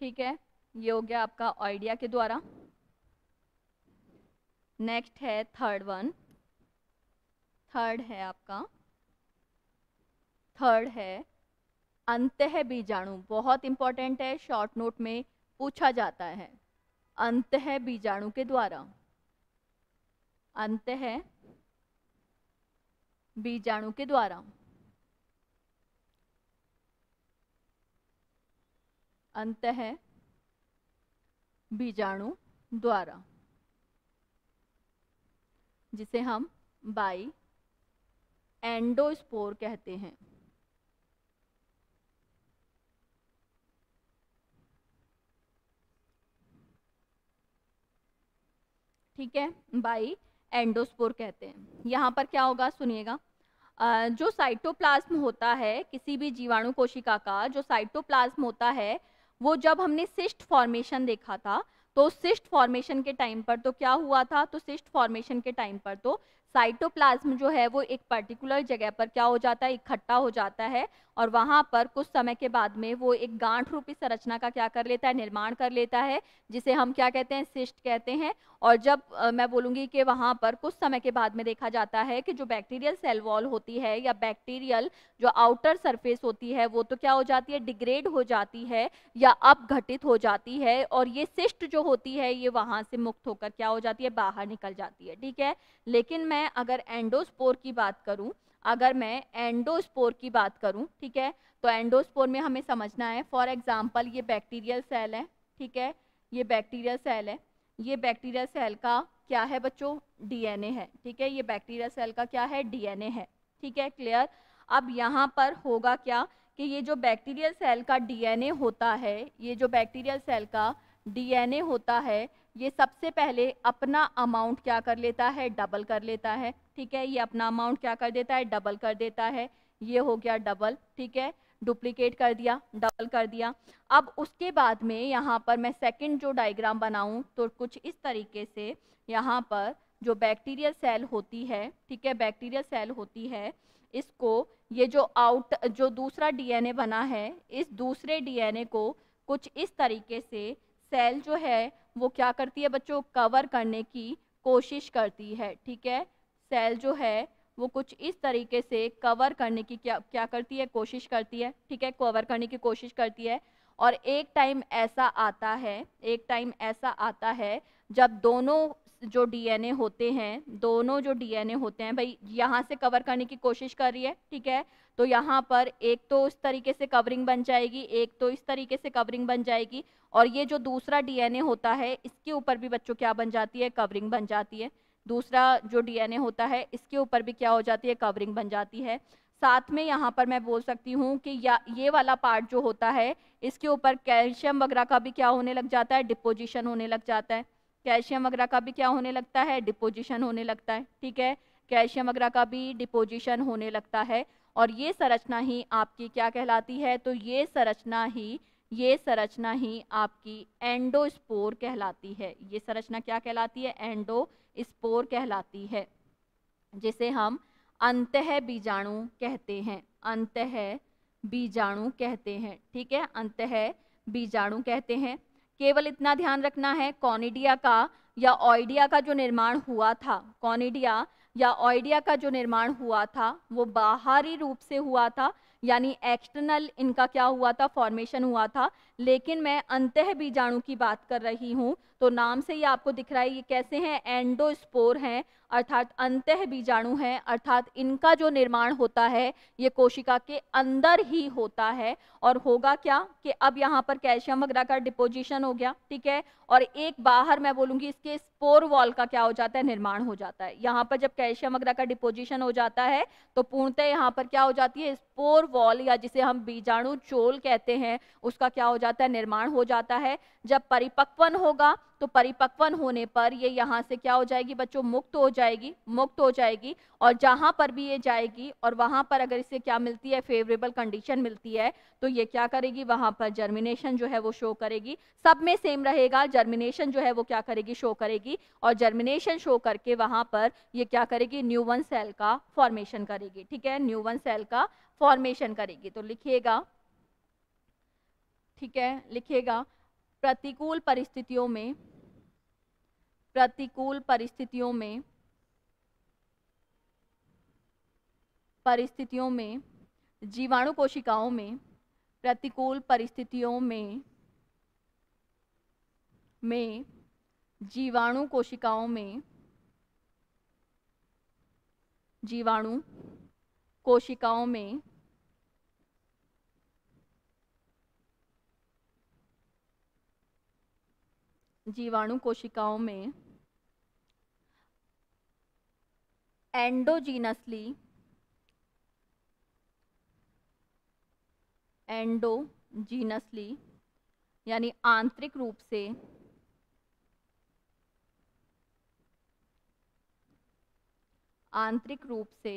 ठीक है ये हो गया आपका आइडिया के द्वारा नेक्स्ट है थर्ड वन थर्ड है आपका थर्ड है अंत बीजाणु बहुत इंपॉर्टेंट है शॉर्ट नोट में पूछा जाता है अंत बीजाणु के द्वारा अंत बीजाणु के द्वारा अंत बीजाणु द्वारा जिसे हम बाई एंडोस्पोर कहते हैं ठीक है बाई एंडोस्पोर कहते हैं यहां पर क्या होगा सुनिएगा जो साइटोप्लाज्म होता है किसी भी जीवाणु कोशिका का जो साइटोप्लाज्म होता है वो जब हमने सिस्ट फॉर्मेशन देखा था तो सिस्ट फॉर्मेशन के टाइम पर तो क्या हुआ था तो सिस्ट फॉर्मेशन के टाइम पर तो साइटोप्लाज्म जो है वो एक पर्टिकुलर जगह पर क्या हो जाता है इकट्ठा हो जाता है और वहाँ पर कुछ समय के बाद में वो एक गांठ रूपी संरचना का क्या कर लेता है निर्माण कर लेता है जिसे हम क्या कहते हैं सिस्ट कहते हैं और जब आ, मैं बोलूँगी कि वहाँ पर कुछ समय के बाद में देखा जाता है कि जो बैक्टीरियल सेल वॉल होती है या बैक्टीरियल जो आउटर सरफेस होती है वो तो क्या हो जाती है डिग्रेड हो जाती है या अपघटित हो जाती है और ये सिस्ट जो होती है ये वहाँ से मुक्त होकर क्या हो जाती है बाहर निकल जाती है ठीक है लेकिन मैं मैं अगर एंडोस्पोर की बात करूं अगर मैं एंडोस्पोर की बात करूं ठीक है तो एंडोस्पोर में हमें समझना है फॉर एग्जांपल ये बैक्टीरियल सेल है ठीक है ये बैक्टीरियल सेल है ये बैक्टीरियल सेल का क्या है बच्चों डीएनए है ठीक है ये बैक्टीरियल सेल का क्या है डीएनए है ठीक है क्लियर अब यहाँ पर होगा क्या कि ये जो बैक्टीरियल सेल का डीएनए होता है ये जो बैक्टीरियल सेल का डीएनए होता है ये सबसे पहले अपना अमाउंट क्या कर लेता है डबल कर लेता है ठीक है ये अपना अमाउंट क्या कर देता है डबल कर देता है ये हो गया डबल ठीक है डुप्लीकेट कर दिया डबल कर दिया अब उसके बाद में यहाँ पर मैं सेकंड जो डायग्राम बनाऊँ तो कुछ इस तरीके से यहाँ पर जो बैक्टीरियल सेल होती है ठीक है बैक्टीरियल सेल होती है इसको ये जो आउट जो दूसरा डीएनए बना है इस दूसरे डीएनए को कुछ इस तरीके से सेल जो है वो क्या करती है बच्चों कवर करने की कोशिश करती है ठीक है सेल जो है वो कुछ इस तरीके से कवर करने की क्या क्या करती है कोशिश करती है ठीक है कवर करने की कोशिश करती है और एक टाइम ऐसा आता है एक टाइम ऐसा आता है जब दोनों जो डीएनए होते हैं दोनों जो डीएनए होते हैं भाई यहाँ से कवर करने की कोशिश कर रही है ठीक है तो यहाँ पर एक तो इस तरीके से कवरिंग बन जाएगी एक तो इस तरीके से कवरिंग बन जाएगी और ये जो दूसरा डीएनए होता है इसके ऊपर भी बच्चों क्या बन जाती है कवरिंग बन जाती है दूसरा जो डीएनए होता है इसके ऊपर भी क्या हो जाती है कवरिंग बन जाती है साथ में यहाँ पर मैं बोल सकती हूँ कि या ये वाला पार्ट जो होता है इसके ऊपर कैल्शियम वगैरह का भी क्या होने लग जाता है डिपोजिशन होने लग जाता है कैल्शियम वगैरह का भी क्या होने लगता है डिपोजिशन होने लगता है ठीक है कैल्शियम वगैरह का भी डिपोजिशन होने लगता है और ये संरचना ही आपकी क्या कहलाती है तो ये संरचना ही ये संरचना ही आपकी एंडोस्पोर कहलाती है ये संरचना क्या कहलाती है एंडोस्पोर कहलाती है जिसे हम अंत बीजाणु कहते हैं अंत बीजाणु कहते हैं ठीक है अंत बीजाणु कहते हैं केवल इतना ध्यान रखना है कॉनिडिया का या ऑइडिया का जो निर्माण हुआ था कॉनिडिया या ऑइडिया का जो निर्माण हुआ था वो बाहरी रूप से हुआ था यानी एक्सटर्नल इनका क्या हुआ था फॉर्मेशन हुआ था लेकिन मैं अंत बीजाणु की बात कर रही हूँ तो नाम से ही आपको दिख रहा है ये कैसे हैं एंडोस्पोर हैं अर्थात अंत बीजाणु हैं अर्थात इनका जो निर्माण होता है ये कोशिका के अंदर ही होता है और होगा क्या कि अब यहाँ पर कैल्शियम वगैरह का डिपोजिशन हो गया ठीक है और एक बाहर मैं बोलूँगी इसके स्पोर वॉल का क्या हो जाता है निर्माण हो जाता है यहाँ पर जब कैल्शियम वगैरह का डिपोजिशन हो जाता है तो पूर्णतः यहाँ पर क्या हो जाती है स्पोर वॉल या जिसे हम बीजाणु चोल कहते हैं उसका क्या हो जाता है निर्माण हो जाता है जब परिपक्वन होगा तो परिपक्वन होने पर ये यहाँ से क्या हो जाएगी बच्चों मुक्त हो जाएगी मुक्त हो जाएगी और जहाँ पर भी ये जाएगी और वहाँ पर अगर इसे क्या मिलती है फेवरेबल कंडीशन मिलती है तो ये क्या करेगी वहाँ पर जर्मिनेशन जो है वो शो करेगी सब में सेम रहेगा जर्मिनेशन जो है वो क्या करेगी शो करेगी और जर्मिनेशन शो करके वहाँ पर यह क्या करेगी न्यू वन सेल का फॉर्मेशन करेगी ठीक है न्यू वन सेल का फॉर्मेशन करेगी तो लिखिएगा ठीक है लिखिएगा प्रतिकूल परिस्थितियों में प्रतिकूल परिस्थितियों में परिस्थितियों में जीवाणु कोशिकाओं में प्रतिकूल परिस्थितियों में में जीवाणु कोशिकाओं में जीवाणु कोशिकाओं में जीवाणु कोशिकाओं में एंडोजीनसली एंडोजीनसली यानी आंतरिक रूप से आंतरिक रूप से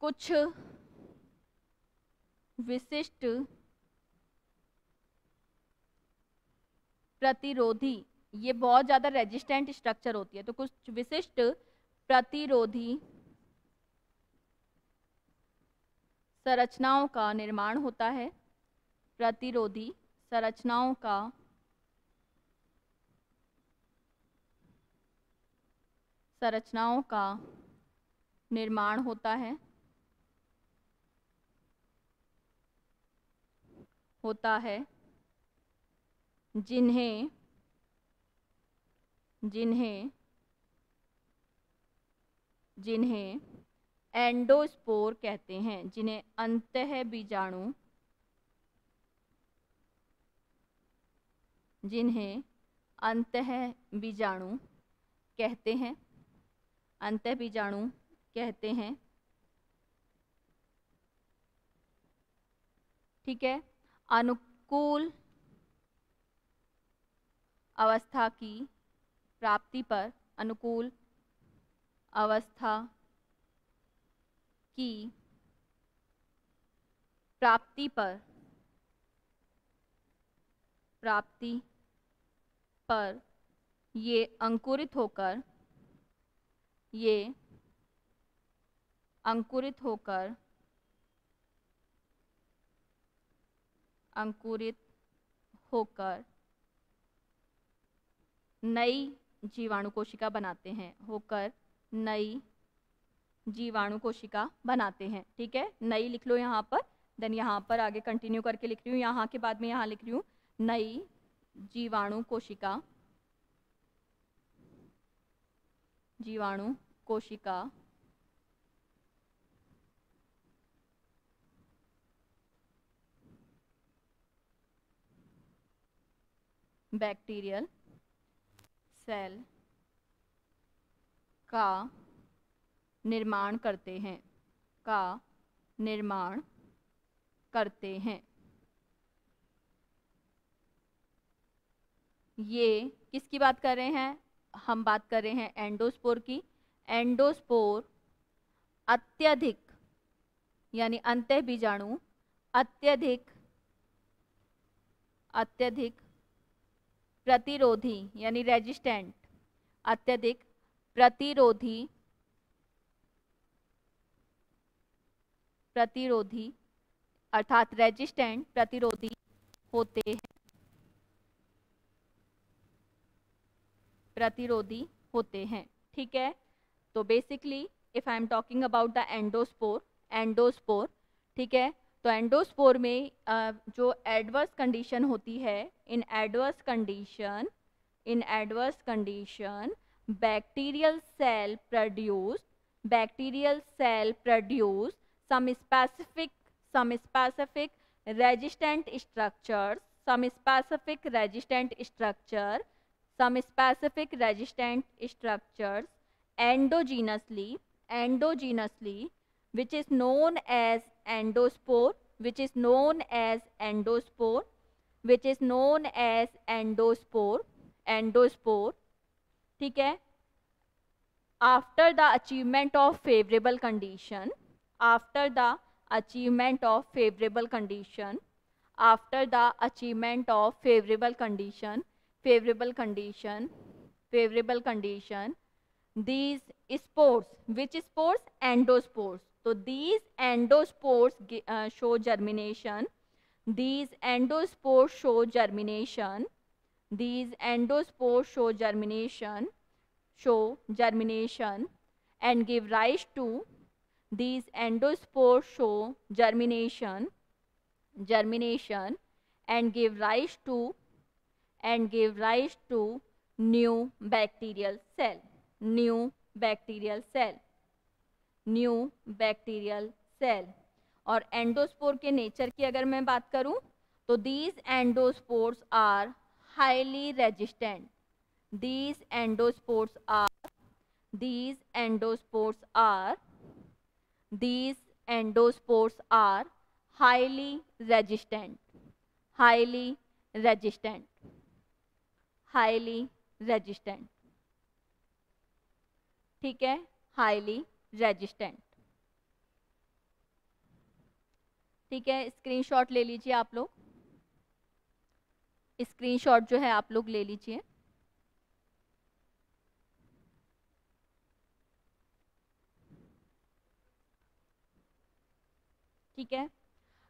कुछ विशिष्ट प्रतिरोधी ये बहुत ज़्यादा रेजिस्टेंट स्ट्रक्चर होती है तो कुछ विशिष्ट प्रतिरोधी संरचनाओं का निर्माण होता है प्रतिरोधी संरचनाओं का संरचनाओं का निर्माण होता है होता है जिन्हें जिन्हें जिन्हें एंडोस्पोर कहते हैं जिन्हें अंत बीजाणु जिन्हें अंत बीजाणु कहते हैं अंत बीजाणु कहते हैं ठीक है अनुकूल अवस्था की प्राप्ति पर अनुकूल अवस्था की प्राप्ति पर प्राप्ति पर ये अंकुरित होकर ये अंकुरित होकर अंकुरित होकर नई जीवाणु कोशिका बनाते हैं होकर नई जीवाणु कोशिका बनाते हैं ठीक है नई लिख लो यहाँ पर देन यहाँ पर आगे कंटिन्यू करके लिख रही हूँ यहाँ के बाद में यहाँ लिख रही हूँ नई जीवाणु कोशिका जीवाणु कोशिका बैक्टीरियल सेल का निर्माण करते हैं का निर्माण करते हैं ये किसकी बात कर रहे हैं हम बात कर रहे हैं एंडोस्पोर की एंडोस्पोर अत्यधिक यानी अंत बीजाणु अत्यधिक अत्यधिक प्रतिरोधी यानी रेजिस्टेंट अत्यधिक प्रतिरोधी प्रतिरोधी अर्थात रेजिस्टेंट प्रतिरोधी होते हैं प्रतिरोधी होते हैं ठीक है तो basically if I am talking about the endospore endospore ठीक है तो एंडोस्पोर में जो एडवर्स कंडीशन होती है in adverse condition in adverse condition bacterial cell produce bacterial cell produce some specific some specific resistant structures some specific resistant structure some specific resistant structures endogenously endogenously which is known as endospore, which is known as endospore, which is known as endospore, endospore, ठीक है after the achievement of favorable condition, after the achievement of favorable condition, after the achievement of favorable condition, favorable condition, favorable condition, these spores, which spores? Endospores. So these endospores uh, show germination. These endospores show germination. These endospores show germination, show germination and give rise to these endospores show germination, germination and give rise to and give rise to new bacterial cell, new bacterial cell. New bacterial cell और एंडोस्पोर के नेचर की अगर मैं बात करूं तो these endospores are highly resistant these endospores are these endospores are these endospores are highly resistant highly resistant highly resistant ठीक है हाईली रेजिस्टेंट ठीक है स्क्रीनशॉट ले लीजिए आप लोग स्क्रीनशॉट जो है आप लोग ले लीजिए ठीक है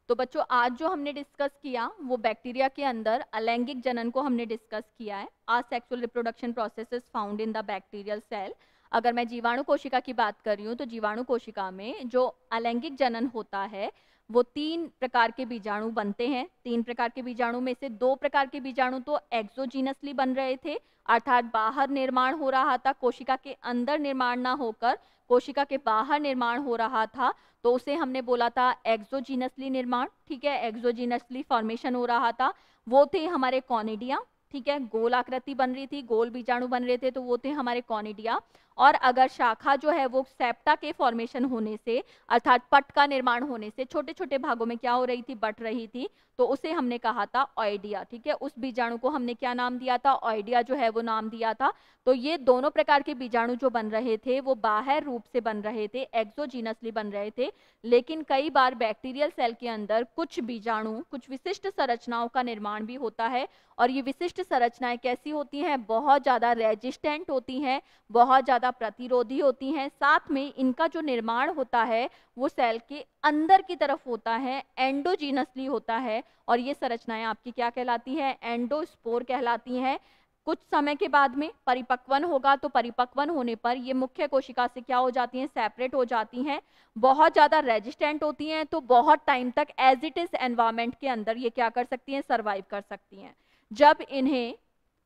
तो बच्चों आज जो हमने डिस्कस किया वो बैक्टीरिया के अंदर अलैंगिक जनन को हमने डिस्कस किया है आज sexual reproduction processes found in the bacterial cell अगर मैं जीवाणु कोशिका की बात कर रही हूँ तो जीवाणु कोशिका में जो अलैंगिक जनन होता है वो तीन प्रकार के बीजाणु बनते हैं तीन प्रकार के बीजाणु में से दो प्रकार के बीजाणु तो एक्सोजीनसली बन रहे थे अर्थात बाहर निर्माण हो रहा था कोशिका के अंदर निर्माण ना होकर कोशिका के बाहर निर्माण हो रहा था तो उसे हमने बोला था एक्सोजीनसली निर्माण ठीक है एक्सोजीनसली फॉर्मेशन हो रहा था वो थे हमारे कॉनिडिया ठीक है गोल आकृति बन रही थी गोल बीजाणु बन रहे थे तो वो थे हमारे कॉनिडिया और अगर शाखा जो है वो सेप्टा के फॉर्मेशन होने से अर्थात पट का निर्माण होने से छोटे छोटे भागों में क्या हो रही थी बट रही थी तो उसे हमने कहा था ऑइडिया ठीक है उस बीजाणु को हमने क्या नाम दिया था ऑइडिया जो है वो नाम दिया था तो ये दोनों प्रकार के बीजाणु जो बन रहे थे वो बाहर रूप से बन रहे थे एक्सोजीनसली बन रहे थे लेकिन कई बार बैक्टीरियल सेल के अंदर कुछ बीजाणु कुछ विशिष्ट संरचनाओं का निर्माण भी होता है और ये विशिष्ट संरचनाएं कैसी होती हैं बहुत ज़्यादा रेजिस्टेंट होती हैं बहुत ज़्यादा ज़्यादा प्रतिरोधी होती हैं साथ में इनका जो निर्माण होता है वो सेल के अंदर की तरफ होता है एंडोजीनसली होता है और ये संरचनाएं आपकी क्या कहलाती है एंडोस्पोर कहलाती हैं कुछ समय के बाद में परिपक्वन होगा तो परिपक्वन होने पर ये मुख्य कोशिका से क्या हो जाती हैं सेपरेट हो जाती हैं बहुत ज़्यादा रेजिस्टेंट होती हैं तो बहुत टाइम तक एज इट इज़ एनवायरमेंट के अंदर ये क्या कर सकती हैं सर्वाइव कर सकती हैं जब इन्हें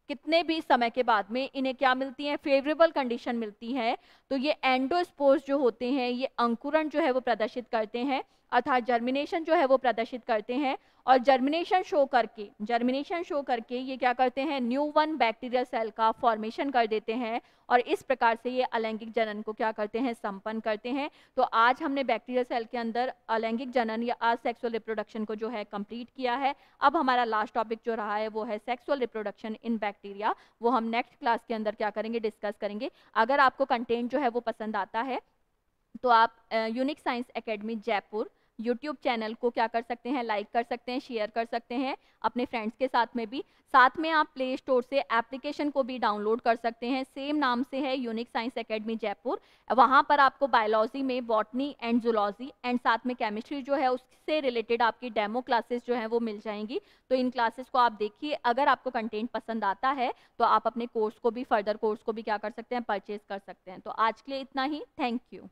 कितने भी समय के बाद में इन्हें क्या मिलती है फेवरेबल कंडीशन मिलती है तो ये एंडोस्पोर्स जो होते हैं ये अंकुरण जो है वो प्रदर्शित करते हैं अर्थात जर्मिनेशन जो है वो प्रदर्शित करते हैं और जर्मिनेशन शो करके जर्मिनेशन शो करके ये क्या करते हैं न्यू वन बैक्टीरियल सेल का फॉर्मेशन कर देते हैं और इस प्रकार से ये अलैंगिक जनन को क्या करते हैं संपन्न करते हैं तो आज हमने बैक्टीरियल सेल के अंदर अलैंगिक जनन या असेक्सुअल रिप्रोडक्शन को जो है कंप्लीट किया है अब हमारा लास्ट टॉपिक जो रहा है वो है सेक्सुअल रिप्रोडक्शन इन बैक्टीरिया वो हम नेक्स्ट क्लास के अंदर क्या करेंगे डिस्कस करेंगे अगर आपको कंटेंट जो है वो पसंद आता है तो आप unique science academy Jaipur YouTube channel को क्या कर सकते हैं लाइक कर सकते हैं शेयर कर सकते हैं अपने फ्रेंड्स के साथ में भी साथ में आप प्ले स्टोर से एप्लीकेशन को भी डाउनलोड कर सकते हैं सेम नाम से है यूनिक साइंस अकेडमी जयपुर वहाँ पर आपको बायोलॉजी में बॉटनी एंड जुलॉजी एंड साथ में केमिस्ट्री जो है उससे रिलेटेड आपकी डेमो क्लासेस जो है वो मिल जाएंगी तो इन क्लासेस को आप देखिए अगर आपको कंटेंट पसंद आता है तो आप अपने कोर्स को भी फर्दर कोर्स को भी क्या कर सकते हैं परचेज कर सकते हैं तो आज के लिए इतना ही थैंक यू